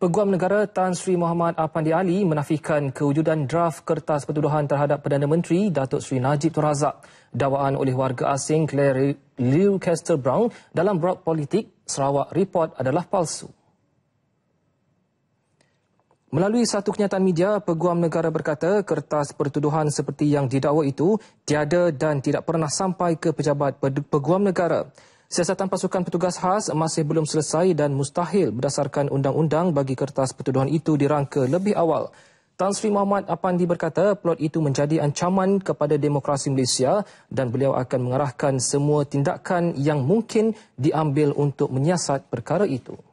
Peguam Negara Tan Sri Muhammad Apandi Ali menafikan kewujudan draft kertas pertuduhan terhadap Perdana Menteri Datuk Sri Najib Tun Razak. Dawaan oleh warga asing Claire Liu Kester Brown dalam blog politik Sarawak Report adalah palsu. Melalui satu kenyataan media, Peguam Negara berkata kertas pertuduhan seperti yang didakwa itu tiada dan tidak pernah sampai ke pejabat Peguam Negara. Siasatan pasukan petugas khas masih belum selesai dan mustahil berdasarkan undang-undang bagi kertas pertuduhan itu dirangka lebih awal. Tan Sri Muhammad Apandi berkata plot itu menjadi ancaman kepada demokrasi Malaysia dan beliau akan mengarahkan semua tindakan yang mungkin diambil untuk menyiasat perkara itu.